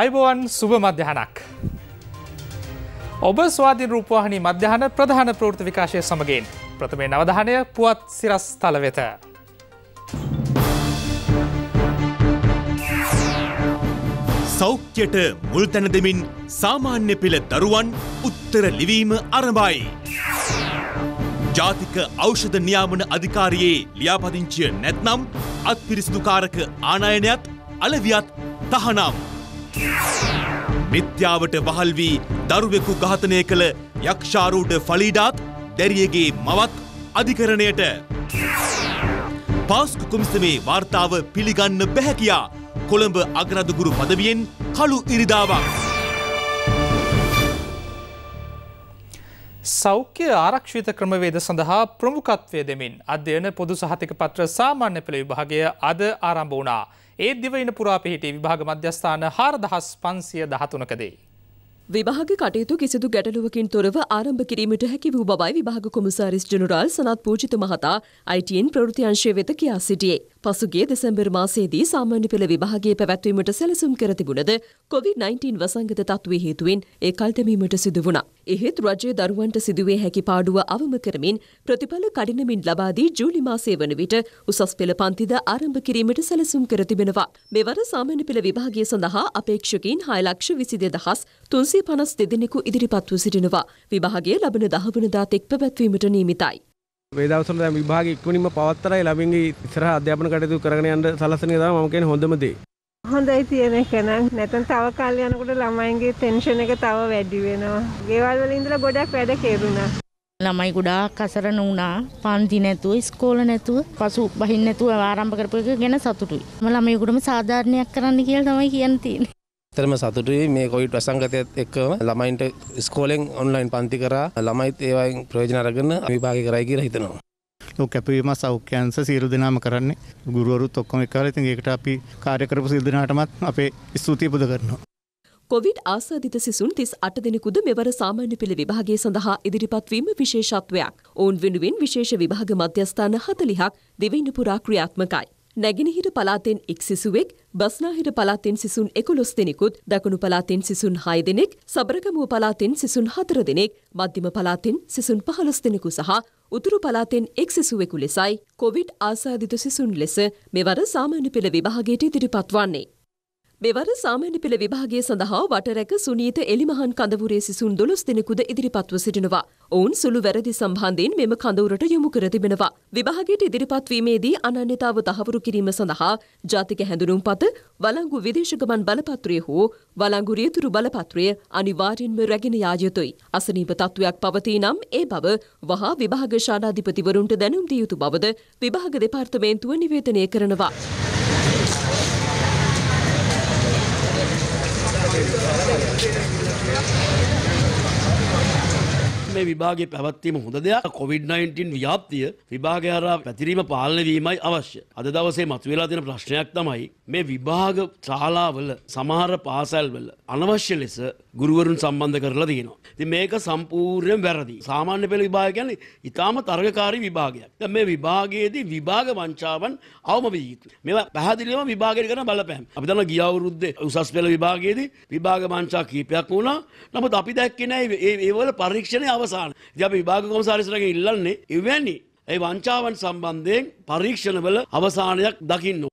අයිබෝවන් සුභ මධ්‍යහනක්. ඔබ ස්වාධී රූපවාහනි මධ්‍යහන ප්‍රධාන ප්‍රෘති විකාශය සමගින් ප්‍රථමේ නවධානය පුවත් සිරස් තල වෙත. සෞඛ්‍යයට මුල්තැන දෙමින් සාමාන්‍ය පෙළ දරුවන් උත්තර ලිවීම අරබයි. ජාතික ෞෂධ නියාමන අධිකාරයේ ලියාපදිංචිය නැත්නම් අත්පිරිසිදුකාරක ආනායනයත් අලවියත් තහනම්. මිත්‍යාවට වහල් වී දරුවෙකු ඝාතනය කළ යක්ෂාරූඩ ෆලීඩාත් දැරියගේ මවත් අධිකරණයට පාස්කු කුමිසමේ වාර්තාව පිළිගන්න බැහැ කියා කොළඹ අගරදුගුරු පදවියෙන් කළු ඉරිදාවක්. සෞඛ්‍ය ආරක්ෂිත ක්‍රමවේද සඳහා ප්‍රමුඛත්වය දෙමින් අධ්‍යයන පොදු සහතික පත්‍ර සාමාන්‍ය පෙළ විභාගය අද ආරම්භ වුණා. ඒ දිවයින පුරා පිහිටි විභාග මධ්‍යස්ථාන හාරදහස් පන්සිය දහතුනකදේ. විභාග කටයුතු කිසිදු ගැටලුවකින් තොරව ආරම්භ කිරීමට හැකි වූ බවයි විභාග කොමසාරිස් ජනරාල් සනත් පූජිත මහතා අයිටන් ප්‍රෘතිංශය වෙත කියා සිටියේ. පසුගේ දෙසැම්බර් මාසේදී සාමාන්‍ය පෙළ විභාගයේ පැවැත්වීමට සැලසුම් කර තිබුණද COVID-19 වසංගත තත්ත්වයේ හේතුවෙන් ඒ කල්තැමීමට සිදු වුණා. එහෙත් රජය දරුවන්ට සිදුවේ හැකි පාඩුව අවම කරමින් ප්‍රතිඵල කඩිනමින් ලබා දී ජූලි මාසයේ වන විට උසස් පෙළ පන්තිද ආරම්භ කිරීමට සැලසුම් කර තිබෙනවා. මෙවර සාමාන්‍ය පෙළ විභාගය සඳහා අපේක්ෂකීන් 6,22,352 දෙනෙකු ඉදිරිපත් වූ සිටිනවා. විභාගය ලබන 10 වනදා තෙක් පැවැත්වීමට නියමිතයි. වේදවසන දැන් විභාග ඉක්මනින්ම පවත්තරයි ළමින්ගේ ඉස්සරහ අධ්‍යාපන කටයුතු කරගෙන යන්න සලස්වන එක තමයි මම කියන්නේ හොඳම දේ. හොඳයි තියෙන එක නම් නැතන් තව කාලේ යනකොට ළමයින්ගේ ටෙන්ෂන් එක තව වැඩි වෙනවා. ගෙවල් වල ඉඳලා ගොඩක් වැඩ කෙරුණා. ළමයි ගොඩාක් අසරණ වුණා. පන්ති නැතුව, ඉස්කෝල නැතුව, පසු බහින් නැතුව ආරම්භ කරපු එක ගැන සතුටුයි. මම ළමයිගොඩම සාධාරණයක් කරන්න කියලා තමයි කියන්න තියෙන්නේ. ඇත්තරම සතුටුයි මේ කොයිට් වසංගතයත් එක්කම ළමයින්ට ස්කෝලෙන් ඔන්ලයින් පන්ති කරා ළමයිත් ඒවයින් ප්‍රයෝජන අරගන්න විභාග කරයි කියලා හිතනවා. ලොක කැපවීම සෞඛ්‍යන්ස සියලු දෙනාම කරන්නේ ගුරුවරුත් ඔක්කොම එක්කාලා ඉතින් ඒකට අපි කාර්ය කරපු සියලු දෙනාටමත් අපේ ස්තුතිය පුද කරනවා. කොවිඩ් ආසාධිත සිසුන් තිස් අට දෙනෙකුද මෙවර සාමාන්‍ය පෙළ විභාගය සඳහා ඉදිරිපත්වීම විශේෂත්වයක්. ඔවුන් වෙනුවෙන් විශේෂ විභාග මධ්‍යස්ථාන හතලිහක් දෙවන්න පුරා ක්‍රියාත්මකයි. නැගෙනහිර පලාතෙන් එක් සිසුවෙක් බස්නාහිර පලාතෙන් සිසුන් එකොළොස් දෙනෙකුත් දකුණු පලාතෙන් සිසුන් හය දෙනෙක් සබරගමුව පලාතෙන් සිසුන් හතර දෙනෙක් මධ්‍යම පලාතෙන් සිසුන් පහළොස් දෙනෙකු සහ උතුරු පලාතෙන් එක් සිසුවෙකු ලෙසයි කොවිඩ් ආසාධිත සිසුන් ලෙස මෙවර සාමාන්‍ය පෙළ විභාගයට ඉදිරිපත් වන්නේ. මෙවර සාමාන්‍ය පෙළ විභාගය සඳහා වටරැක සුනීත එලිමහන් කඳවුරේ සිසුන් දොළොස් දෙනෙකුද ඉදිරිපත්ව සිටිනවා. ඔවුන් සුළු වැරදි සම්බන්ධයෙන් මෙම කඳවුරට යොමු කර තිබෙනවා. විභාගයට ඉදිරිපත්වීමේදී අනන්‍යතාව තහවුරු කිරීම සඳහා ජාතික හැඳුනුම් පත, වලංගු විදේශගමන් බලපත්‍රය හෝ වලංගු රියතුරු බලපත්‍රය අනිවාර්යෙන්ම රැගෙන යා යුතුයි. අසනීප තත්ත්වයක් පවතී නම් ඒ බව වහා විභාග ශාලාධිපතිවරුන්ට දැනුම් දිය යුතු බවද විභාග දෙපාර්තමේන්තුව නිවේදනය කරනවා. Thank you. මේ විභාගේ පැවත්වීම හොඳ දෙයක් කොවිD-19 ව්‍යාප්තිය විභාගය හරහා පැතිරීම පාලනය වීමයි අවශ්‍ය. අද දවසේ මතුවලා තියෙන ප්‍රශ්නයක් තමයි මේ විභාග ශාලාවල සමහර පාසල්වල අනවශ්‍ය ලෙස ගුරුවරුන් සම්බන්ධ කරලා තියෙනවා. ඉතින් මේක සම්පූර්ණයෙන් වැරදි. සාමාන්‍ය පෙළ විභාගය කියන්නේ ඊටාම තරගකාරී විභාගයක්. දැන් මේ විභාගයේදී විභාග වංචාවන් අවම විය යුතුයි. මේවා පැහැදිලිවම විභාගයට කරන බලපෑම. අපි දන්නවා ගිය අවුරුද්දේ උසස් පෙළ විභාගයේදී විභාග වංචා කීපයක් වුණා. නමුත් අපි දැක්කේ නැහැ ඒ ඒවල පරීක්ෂණයේ අවසන් අවසාන. ඉතින් අපි විභාග කොමසාරිස්ලාගෙන් ඉල්ලන්නේ එවැනි ඒ වංචාවන් සම්බන්ධයෙන් පරීක්ෂණවල අවසානයක් දකින්න.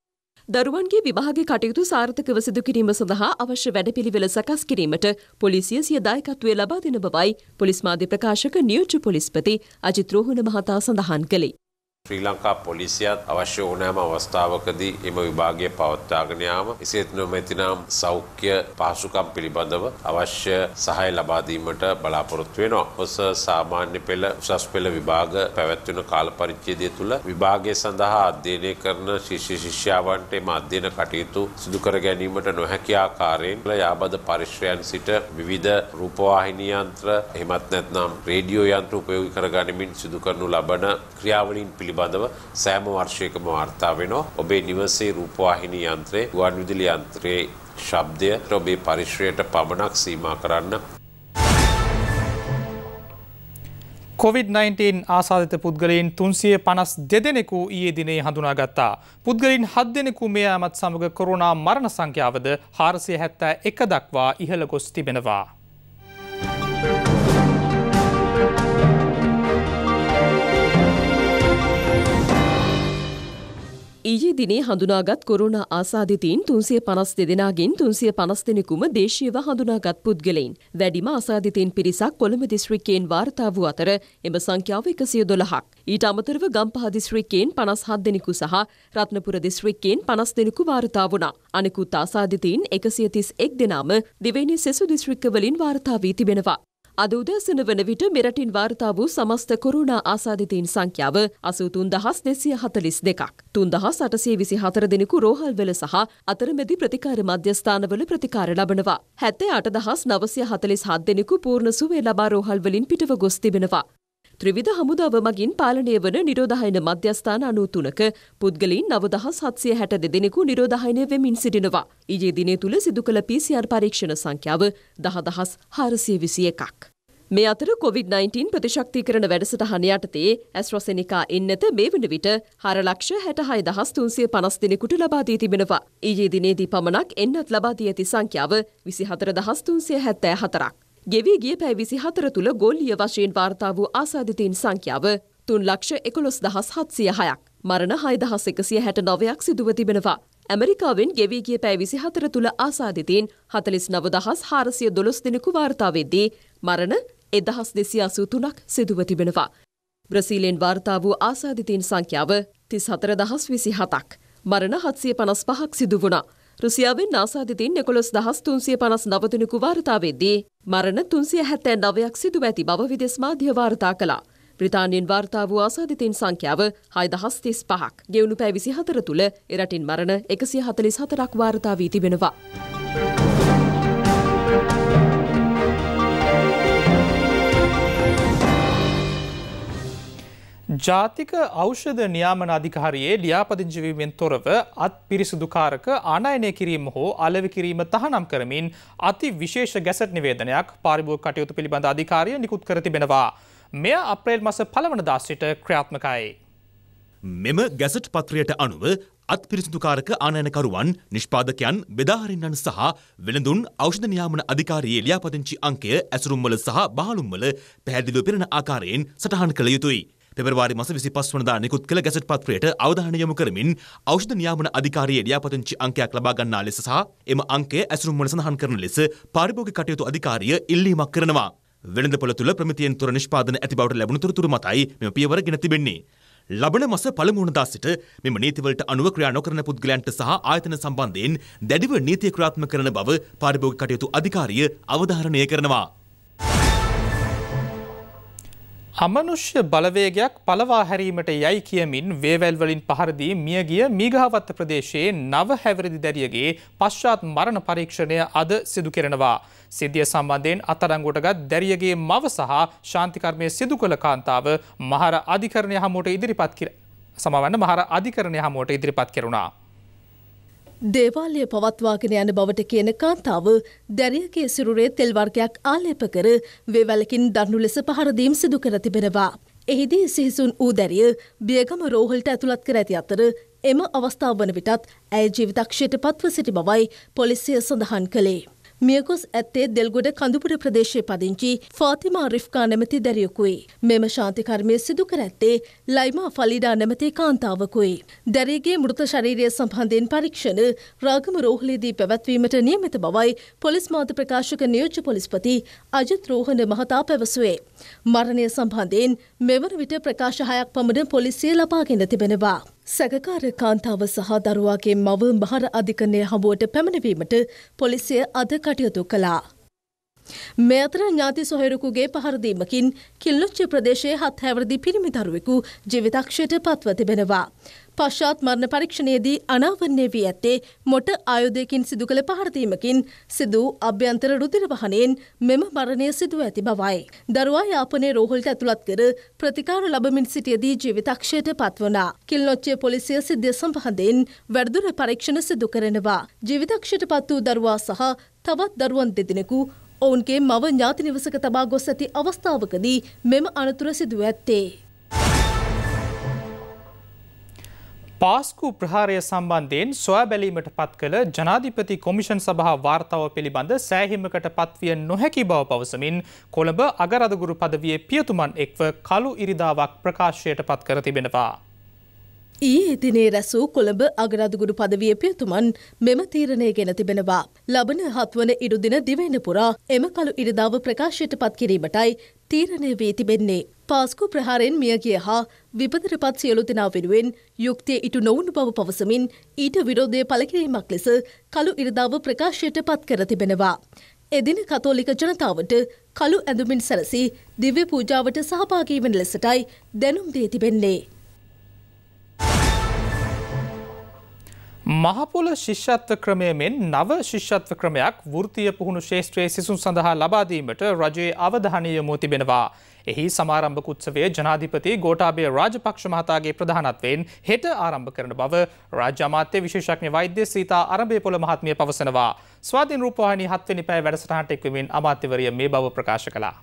දරුවන්ගේ විභාග කටයුතු සාර්ථකව සිදු කිරීම සඳහා අවශ්‍ය වැඩපිළිවෙල සකස් කිරීමට පොලිසිය සිය දායකත්වය ලබා දෙන බවයි පොලිස් මාධ්‍ය ප්‍රකාශක නියෝජ්‍ය පොලිස්පති අජිත් රෝහණ මහතා සඳහන් කළේ. ශ්‍රී ලංකා පොලිසියත් අවශ්‍ය ඕනෑම අවස්ථාවකදී එම විභාගය පවත්වාගෙන යාම එසේත් නොමැතිනම් සෞඛ්‍ය පහසුකම් පිළිබඳව අවශ්‍ය සහාය ලබා දීමට බලාපොරොත්තු වෙනවා. ඔස සාමාන්‍ය පෙළ උසස් පෙළ විභාග පැවැත්වෙන කාල පරිච්ඡේදය තුළ විභාගය සඳහා අධ්‍යයනය කරන ශිෂ්‍ය ශිෂ්‍යාවන්ට එම අධ්‍යයන කටයුතු සිදු කර ගැනීමට නොහැකි ආකාරයෙන් යාබද පරිශ්‍රයන් සිට විවිධ රූපවාහිනී යන්ත්‍ර එහෙමත් නැත්නම් රේඩියෝ යන්ත්‍ර උපයෝගී කරගනිමින් සිදු කරනු ලබන ක්‍රියාවලින් පිළිබඳ පිළිබඳව සෑම වර්ෂයකම වාර්තා වෙනවා. ඔබේ නිවසේ රූපවාහිනී යන්ත්‍රයේ ගුවන් විදුලි යන්ත්‍රයේ ශබ්දය ඔබේ පරිශ්‍රයට පමණක් සීමා කරන්න. COVID-19 ආසාධිත පුද්ගලයින් තුන්සිය පනස් දෙදෙනෙකු ඊයේ දිනේ හඳුනාගත්තා. පුද්ගලින් හත් දෙනෙකු මේ අමත් සමඟ කොරුණා මරණ සංඛ්‍යාවද හාරසිය හැත්තෑ එක දක්වා ඉහළ ගොස් තිබෙනවා. ඊයේ දිනේ හඳුනාගත් කොරුණා ආසාධිතීන් තුන්සිය පනස් දෙදෙනගෙන් තුන්සිය පනස් දෙනෙකුම දේශීව හඳුනාගත් පුද්ගලයින් වැඩිම ආසාධිතීන් පිරිසක් කොළඹ දිස්ත්‍රික්කයෙන් වාර්තා වූ අතර එම සංඛ්‍යාව එකසිය දොළහක්. ඊට අමතරව ගම්පහ දිස්ත්‍රික්කයෙන් පනස් හත් දෙනෙකු සහ රත්නපුර දිස්ත්‍රික්කයෙන් පනස් දෙනෙකු වාර්තා වුණා. අනෙකුත් ආසාධිතීන් එකසිය තිස් එක් දෙනාම දිවයිනේ සෙසු දිස්ත්‍රික්කවලින් වාර්තා වී තිබෙනවා. අද උදෑසන වන විට මෙරටින් වාර්තා වූ සමස්ත කොරුණා ආසාධිතීන් සංඛ්‍යාව අසූතුන් දහස් දෙසිය හතලිස් දෙකක් තුන් දහස් අටසේ විසි හතර දෙනෙකු රෝහල්වල සහ අතරමැදි ප්‍රතිකාර මධ්‍යස්ථානවල ප්‍රතිකාර ලබනවා. හැත්තේ අට දහස් නවසය හතලිස් හත් දෙනෙකු පූර්ණ සුවේ ලබා රෝහල්වලින් පිටව ගොස් තිබෙනවා. ත්‍රිවිධ හමුදාව මගින් පාලනය වන නිරෝධහයන මධ්‍යස්ථාන අනුතුනක පුද්ගලින් නවදහස් හත්සය හැට දෙදෙනෙකු නිරෝධහයනය වෙමින් සිටිනවා. ඊයේ දිනේ තුළ සිදු කළ පිසිR පරීක්ෂණ සංඛ්‍යාව දහදහස් හාරසිය විසිය එකක්. මේ අතර COොVID-19 ප්‍රතිශක්තිකරන වැඩසටහන යටතේ ඇස්රොසෙනිකා එන්නත මේ වන විට හරලක්ෂ හැටහයි දහස්තුන්සිය පනස් දෙනෙකුට ලබාදී තිබෙනවා. ඊයේ දිනේදී පමණක් එන්නත් ලබාදී ඇති සංඛ්‍යාව විසි හතර දහස්තුන්සිය හැත්තෑ හතරක්. ගෙවී ගිය පැ විසි හතර තුළ ගොල්ලිය වශයෙන් වාර්තා වූ ආසාධිතීන් සංඛ්‍යාව තුන් ලක්ෂ එකොළොස් දහස් හත්සිය හයක් මරණ හයදහස් එකසිය හැට නවයක් සිදුව තිබෙනවා. ඇමරිකාවෙන් ගෙවී ගිය පැ විසි හතර තුළ ආසාධිතීන් හතලිස් නවදහස් හාරසිය දොළොස් දෙනෙකු වාර්තාවේදී මරණ එදහස් දෙසි අසූ තුනක් සිදුව තිබෙනවා. බ්‍රසීලෙන් වාර්තා වූ ආසාධිතීන් සංඛ්‍යාව තිස් හතර දහස් විසි හතක්. මරණ හත්සිය පනස් පහක් සිදු වුණා. රුසියාවෙන් නාසාධිතින් එකොළොස් දහස් තුන්සිය පනස් නවතිනකු වාර්තාවේදී මරණ තුන්සිය හැත්තෑ නවයක් සිදු ඇති බව විදෙස් මාධ්‍ය වාර්තා කළා. ප්‍රතාානයෙන් වාර්තා වූ ආසාධිතීන් සංඛ්‍යාව හයදහස්තිස් පහක් ගෙවුණු පැවිසි හතර තුළ එරටින් මරණ එකසි හතලිස් හතරක් වාර්තා වී තිබෙනවා. ජාතික ඖෂධ නියාමන අධිකාරයේ ලියාපදිංචිවීමෙන් තොරව අත් පිරිසිදුකාරක ආනයනය කිරීම හෝ අලවි කිරීම තහනම් කරමින් අති විශේෂ ගැසට නිවේදනයක් පාරිභෝග කටයුතු පිළිබඳ අධිකාරිය නිකුත් කර තිබෙනවා. මෙය අප්‍රේල් මස පළවනදා සිට ක්‍රියාත්මකයි. මෙම ගැසට් පත්‍රයට අනුව අත් පිරිසිදුකාරක ආනයනකරුවන් නිෂ්පාදකයන් බෙදාහරින්නන් සහ වෙළඳුන් ඖෂධ නියාමන අධිකාරියේ ලියාපදිංචි අංකය ඇසුරුම්වල සහ බාලුම්වල පැහැදිලිව පෙරෙන ආකාරයෙන් සටහන් කළ යුතුයි. පෙබරවාරි මස 25 වනදා නිකුත් කළ ගැසට් පත්‍රයට අවධානය යොමු කරමින් ඖෂධ නියාමන අධිකාරියේ ලියාපදිංචි අංකයක් ලබා ගන්නා ලෙස සහ එම අංකය ඇසුරුම් වන සඳහන් කරන ලෙස පාරිභෝගික කටයුතු අධිකාරිය ඉල්ලීමක් කරනවා. වෙළඳපොළ තුළ ප්‍රමිතියෙන් තොර නිෂ්පාදන ඇති බවට ලැබුණු තොරතුරු මතයි මෙම පියවර ගෙන තිබෙන්නේ. ලබන මස පළමුුණදා සිට මෙම නීතිවලට අනුව ක්‍රියා නොකරන පුද්ගලයන්ට සහ ආයතන සම්බන්ධයෙන් දැඩිව නීතිය ක්‍රාත්ම කරන බව පාරිභෝග කටයුතු අධිකාරිය අවධාරණය කරනවා. අමනුෂ්‍ය බලවේගයක් පලවා හැරීමට යයි කියමින් වේවැල් වලින් පහරදී මියගිය මීගහවත්ත ප්‍රදේශයේ නව හැවිරිදි දැරියගේ පශ්චාත් මරණ පරීක්ෂණය අද සිදු කෙරෙනවා. සිදිය සම්බන්ධයෙන් අත්අඩංගුවටගත් දැරියගේ මව සහ ශාන්තිකර්මය සිදු කළ කාන්තාව මහර අධිකරණය හමුවට ඉදිරිපත් සමවන්න මහර අධිකරණය හමුවට ඉදිරිපත් කෙරුණා. දේවාලය පවත්වාගෙන යන බවට කියන කාන්තාව දැරියගේ සිරුරේ තෙල් වර්ගයක් ආලේප කර වේවැලකින් දරනු ලෙස පහරදීම් සිදු කර තිබෙනවා. එහිදී සිහිසුන් වූ දැරිය බියගම රෝහල්ට ඇතුළත් කර ඇති අතර එම අවස්ථාව වන විටත් ඇය ජීවිතක්ෂයට පත්ව සිටි බවයි පොලිසිය සඳහන් කළේ. මියගොස් ඇත්තේ දෙල්ගොඩ කඳුපුර ප්‍රදේශය පදිංචි ෆාතිමා රිෆ්කා නැමති දැරියකුයි. මෙම ශාන්තිකර්මය සිදු කර ඇත්තේ ලයිමා ෆලිඩා නැමති කාන්තාවකුයි. දැරියගේ මෘත ශරීරය සම්බන්ධයෙන් පරීක්ෂණ රාගම රෝහලේදී පැවැත්වීමට නියමිත බවයි පොලිස් මාධ්‍ය ප්‍රකාශක නියෝජ්‍ය පොලිස්පති අජිත් රෝහණ මහතා පැවසුවේ. මරණය සම්බන්ධයෙන් මෙවර විට ප්‍රකාශ හයක් පමණ පොලිසිය ලබාගෙන තිබෙනවා. සැකකාර කාන්තාව සහ දරුවාගේ මව මහර අධිකරණය හමුවට පැමිණවීමට පොලිසිය අද කටයුතු කළා. මේ අතර ඥාති සොහොයුරෙකුගේ පහරදීමකින් කිල්ලොච්ච ප්‍රදේශයේ හත් හැවරදි පිරිමි දරුවෙකු ජීවිතක්ෂයට පත්ව තිබෙනවා. පශ්චාත් මරණ පරීක්ෂණයේදී අනාවරණය වී ඇත්තේ මොට ආයුධයකින් සිදු කළ පහරදීමකින් සිදු අභ්‍යන්තර රුධිර වහනයෙන් මෙම මරණය සිදුව ඇති බවයි. දරුවා යාපනයේ රෝහලට ඇතුළත් කර ප්‍රතිකාර ලබමින් සිටියදී ජීවිතක්ෂයට පත්වනා. කිල්නොච්චිය පොලිසිය සිද්ධිය සම්බන්ධයෙන් වැඩිදුර පරීක්ෂණ සිදු කරනවා. ජීවිතක්ෂයට පත් වූ දරුවා සහ තවත් දරුවන් දෙදෙනෙකු ඔවුන්ගේ මව ඥාති නිවසක තබා ගොස් ඇති අවස්ථාවකදී මෙම අනතුර සිදුව ඇත්තේ. පාස්කු ප්‍රහාරය සම්බන්ධයෙන් සොයා බැලීමට පත් කළ ජනාධිපති කොමිෂන් සභහ වාර්තාව පිළිබඳ සෑහිමකට පත්විය නොහැකි බව පවසමින් කොළඹ අගරදගුරු පදවිය පියතුමන් එක්ව කළු ඉරිදාවක් ප්‍රකාශයට පත් කර තිබෙනවා. ඊයේ දිනේ රැසූ කොළඹ අගරදුගුරු පදවිය පියතුමන් මෙම තීරණය ගෙන තිබෙනවා. ලබන හත්වන ඉරුදින දිවෙන පුරා එම කළු ඉරිදාව ප්‍රකාශයට පත් කිරීමටයි තීරණය වී තිබෙන්නේ. පාස්කු ප්‍රහාරෙන් මියගිය හා විපදරපත් සියලු දෙනා වෙනුවෙන් යුක්තිය ඉටු නොවුණු බව පවසමින් ඊට විරෝධය පළකිරීමක් ලෙස කළු ඉරිදාව ප්‍රකාශයට පත් කර තිබෙනවා. එදින කතෝලික ජනතාවට කළු ඇඳුමින් සැරසි දිව්‍ය පූජාවට සහභාගීවෙන ලෙසටයි දැනුම් දී තිබෙන්නේ. මහපොල ශිෂ්‍යත්ව ක්‍රමය මෙන් නව ශිෂ්‍යත්ව ක්‍රමයක් වෘතිය පුහුණු ශේෂත්‍රයේ සිසුන් සඳහා ලබාදීමට රජයේ අවධානය යොමු තිබෙනවා. එහි සමාරම්භක උත්සවය ජනාධිපති ගෝඨාභය රාජපක්ෂ මහතාගේ ප්‍රධානත්වයෙන් හෙට ආරම්භ කරන බව රාජ්‍ය අමාත්‍ය විශේෂඥ වෛද්‍ය සීතා අරබේපොළ මහත්මිය පවසනවා. ස්වාධීන රූපවාහිනී හත්වෙනි පැය වැඩසටහනට එක්වීමෙන් අමාත්‍යවරිය මේ බව ප්‍රකාශ කළා.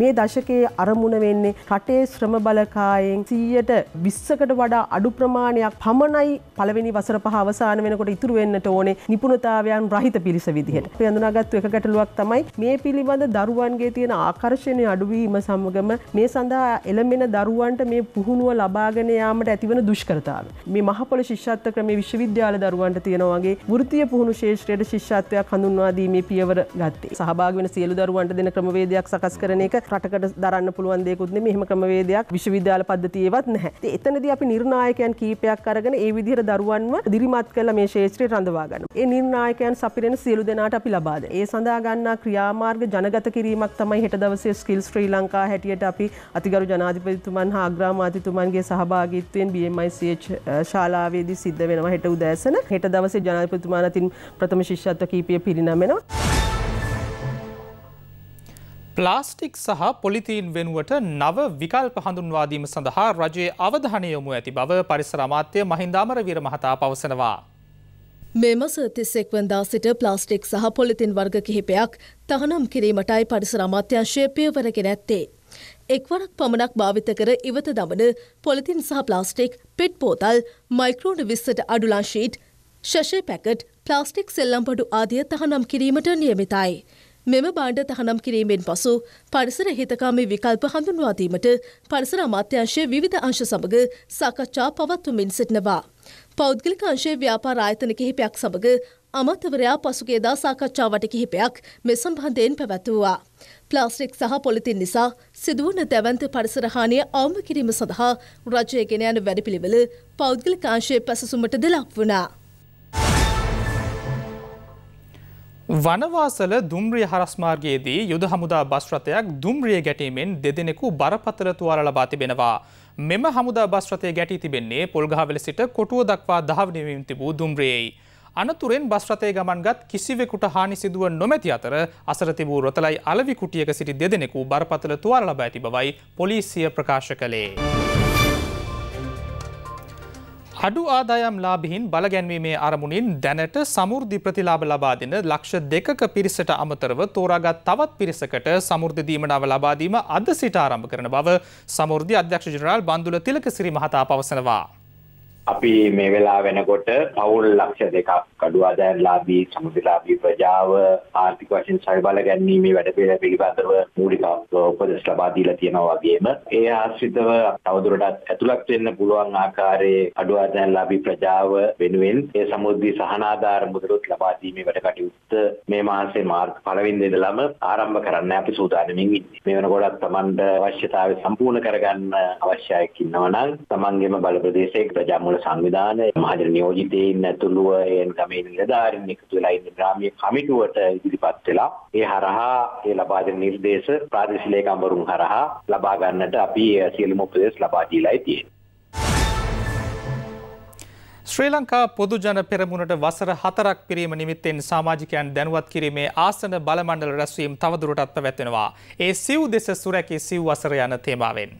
මේ දශකයේ අරමුණ වෙන්නේ රටේ ශ්‍රම බලකායෙන් 100ට 20කට වඩා අඩු ප්‍රමාණයක් පමණයි පළවෙනි වසර පහ අවසාන වෙනකොට ඉතුරු වෙන්නට ඕනේ නිපුණතාවයන් රහිත පිරිස විදිහට. අපි හඳුනාගත්තු එක ගැටලුවක් තමයි මේ පිළිබඳ දරුවන්ගේ තියෙන ආකර්ෂණය අඩුවීම සමගම මේ සඳහා එළඹෙන දරුවන්ට මේ පුහුණුව ලබාගෙන යාමට ඇතිවන දුෂ්කරතාව. මේ මහපොළ ශිෂ්‍යත්ව ක්‍රමේ විශ්වවිද්‍යාල දරුවන්ට තියෙනවාගේ වෘත්තීය පුහුණු ශේෂ්ත්‍රයට ශිෂ්‍යත්වයක් හඳුන්වා දීමේ පියවර ගත්තේ. සහභාගී වෙන සියලු දරුවන්ට දෙන ක්‍රමවේදයක් සකස් කරන එක රටකට දරන්න පුළුවන් දෙකුත්න මෙහම ක්‍රමවේදයක් විශ්වවිද්‍යාල පද්ධතියවත් නැහැ. එතනද අපි නිර්ණායකයන් කීපයක් අරගෙන ඒ විදිහර දරුවන්ව දිරිමත් කළ මේ ශේත්‍රය රඳවාගන්න. ඒ නිර්ණායකයන් සපිරෙන සියලු දෙනාට අපි ලබාද. ඒ සඳහාගන්නා ක්‍රියාමාර්ග ජනගත කිරීමක් තමයි හෙට දවසේ ස්කිල් ශ්‍රී ලංකා හැටියට අපි අතිගරු ජනාධිපතිතුමන් හා අග්‍රාමාතිතුමන්ගේ සහභාගිත්වයෙන් BMICH uh, ශාලාවේදී සිද්ධ වෙනවා හෙට උදෑසන හෙට දවසේ ජනාධිපතිතුමානතින් ප්‍රථම ශිෂ්‍යත්ව කීපය පිරිනමෙනවා. ප්ලාස්ටික් සහ පොලිතීන් වෙනුවට නව විකල්ප හඳුන්වාදීම සඳහා රජයේ අවධානය යොමු ඇති බව පරිසර අමාත්‍ය මහින්දාමරවීර මහතා පවසනවා. මේ මස 31 වෙනිදා සිට ප්ලාස්ටික් සහ පොලිතින් වර්ග කිහිපයක් තහනම් කිරීමටයි පරිසර අමාත්‍යාංශය පියවරගෙන ඇත්තේ. එක්වරක් පමණක් භාවිත කර ඉවත දමන පොලිතින් සහ ප්ලාස්ටික් පෙට් පෝතල් මයික්‍රෝන 20ට අඩුලා ෂීට්, ෂෂේ පැකට්, ප්ලාස්ටික් සෙල්ලම්පඩු ආදිය තහනම් කිරීමට නියමිතයි. මෙම බාණ්ඩ තහනම් කිරීමෙන් පසු පරිසර හිතකාමී විකල්ප හඳුන්වාදීමට පරිසර අමාත්‍යංශය විධ අංශ සමඟ සාකච්ඡා පවත්වමින් සිටිනවා. පෞද්ගලික අංශයේ ව්‍යාපාර ආයතන කිහිපයක් සමඟ අමතවරයා පසුගේදා සාකච්ඡාවට කිහිපයක් මෙ සම්බන්ධයෙන් පැවැත්වවා. ප්ලාස්ටික් සහ පොලිතින් නිසා සිදුවන දැවන්ත පරිසරහානිය අවම කිරීම සඳහා රජය ගෙන යන වැඩපිළිවෙල පෞද්ගලික අංශයේ පැසසුමටද ලක් වුණා. වනවාසල දුම්රිය හරස්මාර්ගයේදී යුද හමුදා බස් රථයක් දුම්රිය ගැටීමෙන් දෙදෙනෙකු බරපතල තුවාල ලබා තිබෙනවා. මෙම හමුදා බස් රථය ගැටී තිබෙන්නේ පොල්ගහවෙල සිට කොටුව දක්වා ධාවනයමින් තිබූ දුම්රියෙයි. අනතුරෙන් බස් රථය ගමන්ගත් කිසිවෙකුට හානි සිදුව නොමැති අතර අසර තිබූ රොතලයි අලවි කුටියක සිටි දෙදෙනෙකු බරපතල තුවාල ලබා ඇති බවයි පොලිසිය ප්‍රකාශ කළේ. අඩු ආදායම් ලාබිහින් බලගැන්වීමේ අරමුණින් දැනට සමුෘද්ධි ප්‍රතිලාබ ලබා දෙන ලක්ෂ දෙකක පිරිසට අමතරව තෝරාගත් තවත් පිරිසකට සමුෘද්ධදීමනාව ලබාදීම අද සිට ආරම්භ කරන බව සමුෘද්ධි අධ්‍යක්ෂ ජනරල් බන්ඳුල තිලක සිරි මහතා පවසනවා. අපි මේ වෙලා වෙනකොට පවුල් ලක්ෂ දෙකක් කඩුවාදෑන්ලාබී සමුදිලාබී ප්‍රජාව ආර්ථික වශයෙන් සවිබල ගැන්වීමේ වැඩපිළ පිළිබඳව මූලික උපදෙස් ලබා දීලා තියෙනවා වගේම ඒ ආශ්‍රිතව තවදුරටත් ඇතුළත් වෙන්න පුළුවන් ආකාරයේ අඩුවාදෑන්ලාබී ප්‍රජාව වෙනුවෙන් ඒ සමුද්‍රී සහනාධාර මුදලුත් ලබා දීමේ වැඩ කටයුත්ත මේ මාසේ මාර්තු පළවෙනිදා ඉඳලම ආරම්භ කරන්න අපි සූදානමින් ඉන්නේ. මේ වෙනකොටත් Tamanට අවශ්‍යතාවය සම්පූර්ණ කරගන්න අවශ්‍යයක් ඉන්නවා නම් Tamanගේම බල ප්‍රදේශයේ ප්‍රජා මුල රටවල සංවිධානය මහජන නියෝජිතයින් ඇතුළුව එන් ගමේ නිලධාරීන් එකතු වෙලා ඉන්න ග්‍රාමීය කමිටුවට ඉදිරිපත් වෙලා ඒ හරහා ඒ ලබා දෙන නිර්දේශ ප්‍රාදේශීය ලේකම්වරුන් හරහා ලබා ගන්නට අපි සියලුම උපදෙස් ලබා දීලායි තියෙන්නේ. ශ්‍රී ලංකා පොදුජන පෙරමුණට වසර හතරක් පිරීම නිමිත්තෙන් සාමාජිකයන් දැනුවත් කිරීමේ ආසන බලමණ්ඩල රැස්වීම් තවදුරටත් පැවැත්වෙනවා. ඒ සිව් දෙස සුරැකි සිව් වසර යන තේමාවෙන්.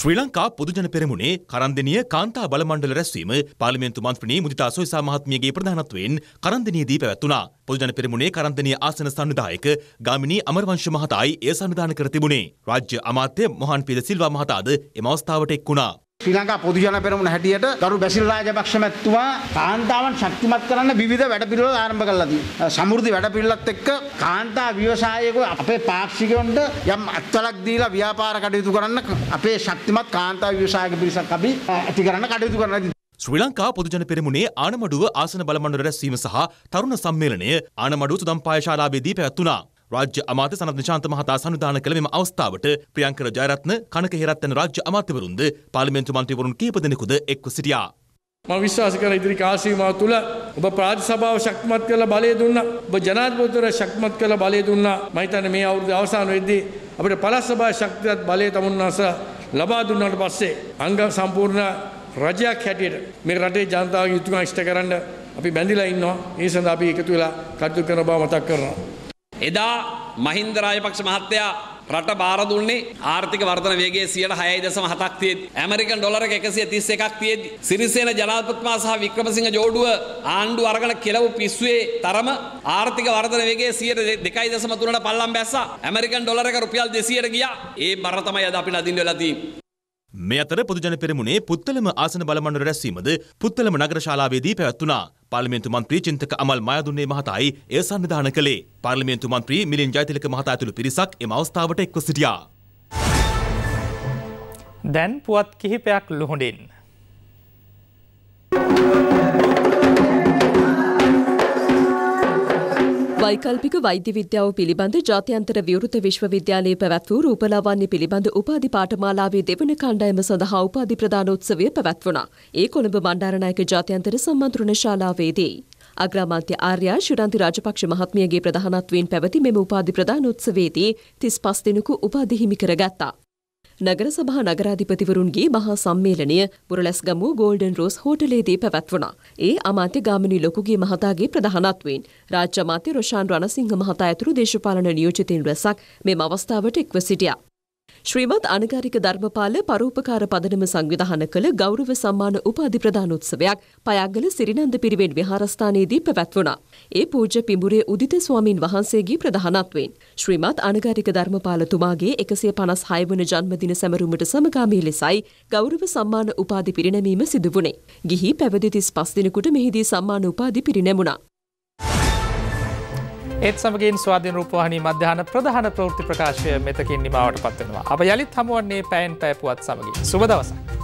ශ්‍රී ලංකා පොදුජන පෙරමුණේ කරන්දනිය කාන්තා බලමණ්ඩල රැස්වීම පාර්ලිමේන්තු මන්ත්‍රණී මුදිතා සොයිසා මහත්මියගේ ප්‍රධානත්වයෙන් කරන්දනියදී පැවැත්වුණා. පොදුජන පෙරමුණේ කරන්දනිය ආසන සංවිධායක ගාමිණී අමරවංශ මහතායි එය සංවිධානය කර තිබුණේ. රාජ්‍ය අමාත්‍ය මොහන් පිද සිල්වා මහතාද එම අවස්ථාවට එක් වුණා. ශ්‍රී ලංකා පොදු ජන පෙරමුණ හැටියට ගරු බැසිල් රාජපක්ෂ මැතිතුමා කාන්තාවන් ශක්තිමත් කරන්න විවිධ වැඩ පිළිවෙල ආරම්භ කළා තියෙනවා. සමෘද්ධි වැඩ පිළිවෙලත් එක්ක කාන්තා ව්‍යවසායකයෝ අපේ පාක්ෂිකයන්ට යම් අත්වලක් දීලා ව්‍යාපාර කටයුතු කරන්න අපේ ශක්තිමත් කාන්තා ව්‍යවසායක පිරිසක් අපි ඇති කරන්න කටයුතු කරනවා. ශ්‍රී ලංකා පොදුජන පෙරමුණේ ආනමඩුව ආසන බලමණ්ඩල රැස්වීම සහ තරුණ සම්මේලනය ආනමඩුව සුදම්පාය ශාලාවේදී පැවැත්වුණා. රාජ්‍ය අමාත්‍ය සනත් නිශාන්ත මහතා සන්විධානය කළ මෙම අවස්ථාවට ප්‍රියංකර ජයරත්න කනක හේරත්න රාජ්‍ය අමාත්‍යවරුන්ද පාර්ලිමේන්තු මන්ත්‍රීවරුන් කීප දෙනෙකුද එක්ව සිටියා. මම විශ්වාස කරන ඉදිරි කාසීමාව තුළ ඔබ ප්‍රාති සභාව ශක්තිමත් කරලා බලය දුන්නා. ඔබ ජනාධිපතිවරයා ශක්තිමත් කරලා බලය දුන්නා. මම හිතන්නේ මේ අවුරුද්ද අවසාන වෙද්දී අපිට පළාත් සභාවේ ශක්තියත් බලය තමුන්නාස ලබා දුන්නාට පස්සේ අංග සම්පූර්ණ රජයක් හැටියට මේ රටේ ජනතාවගේ යුතුයකම් ඉෂ්ට කරන්න අපි බැඳිලා ඉන්නවා. ඒ සඳහා අපි එකතු වෙලා කටයුතු කරන බව මතක් කරනවා. එදා මහින්ද රාජපක්ෂ මහත්තයා රට බාර දුන්නේ ආර්ථික වර්ධන වේගයේ 6.7ක් තියෙද්දි ඇමරිකන් ඩොලර් එක 131ක් තියෙද්දි සිරිසේන ජනාධිපතිතුමා සහ වික්‍රමසිංහ ජෝඩුව ආණ්ඩු අරගෙන කෙලව පිස්සුවේ තරම ආර්ථික වර්ධන වේගයේ 2.3ට පල්ලම් බැස්සා ඇමරිකන් ඩොලර් එක රුපියල් 200ට ගියා ඒ බර තමයි අද අපි නදින්න වෙලා තියෙන්නේ මේ අතර පොදුජන පෙරමුණේ පුත්තලම ආසන බලමණ්ඩල රැස්වීමද පුත්තලම නගර ශාලාවේදී පැවැත්වුණා පාර්ලිමේන්තු මන්ත්‍රී චින්තක අමල් මයදුන්නේ මහතායි එය සංවිධානය කළේ. පාර්ලිමේන්තු මන්ත්‍රී මිලින් ජයතිලක මහතා ඇතුළු පිරිසක් එම අවස්ථාවට එක්ව සිටියා. දැන් පුවත් කිහිපයක් ලොහොඩින්. වෛකල්පික වෛද්‍ය විද්‍යාව පිළිබඳ ජාත්‍යන්තර විවෘත විශ්වවිද්‍යාලයේ පැවැත් වූ රූපලාවන්‍ය පිළිබඳ උපාධි පාඨමාලාවේ දෙවන කණ්ඩායම සඳහා උපාධි ප්‍රදානෝත්සවය පැවැත්වුණා. ඒ කොළඹ බණ්ඩාරනායක ජාත්‍යන්තර සම්මන්ත්‍රණ ශාලාවේදී. අග්‍රාමාත්‍ය ආර්යා ශුරන්ති රාජපක්ෂ මහත්මියගේ ප්‍රධානත්වයෙන් පැවති මෙම උපාධි ප්‍රදානෝත්සවයේදී 35 දිනක උපාධි හිමි කරගත්තා. නගර සභා නගරාධිපතිවරුන්ගේ මහා සම්මේලනය බුරලැස්ගමුව ගෝල්ඩන් රෝස් හෝටලේදී පැවැත්වුණා. ඒ අමාත්‍ය ගාමිණී ලොකුගේ මහතාගේ ප්‍රධානත්වයෙන් රාජ්‍ය අමාත්‍ය රොෂාන් රණසිංහ මහතා ඇතුළු දේශපාලන නියෝජිතින් රැසක් මෙම අවස්ථාවට එක්ව සිටියා. ශ්‍රීමත් අනගාරික ධර්මපාල පරෝපකාර පදනම සංවිධාන කළ ගෞරව සම්මාන උපාධි ප්‍රදානෝත්සවයක් පයග්ගල සිරිනන්ද පිරිවෙන් විහාරස්ථානයේදී පැවැත්වුණා. ඒ පූජ්‍ය පිඹුරේ උදිත ස්වාමින් වහන්සේගේ ප්‍රධානත්වයෙන් ශ්‍රීමත් අනගාරික ධර්මපාලතුමාගේ 156 වන ජන්මදින සැමරුමට සමගාමී ලෙසයි ගෞරව සම්මාන උපාධි පිරිනැමීම සිදු වුණේ. ගිහි පැවිදි 35 දිනකට මෙහිදී සම්මාන උපාධි පිරිනැමුණා. ඒත් සමගින් ස්වාධීන රූපවාහනි මධ්‍යාන ප්‍රධාන ප්‍රෘති ප්‍රකාශය මෙතකින් නිමාවට පත්වෙනවා. අප යළිත් හමුවන්නේ පැයින් පැපුවත් සමගින් සුබදවසක්.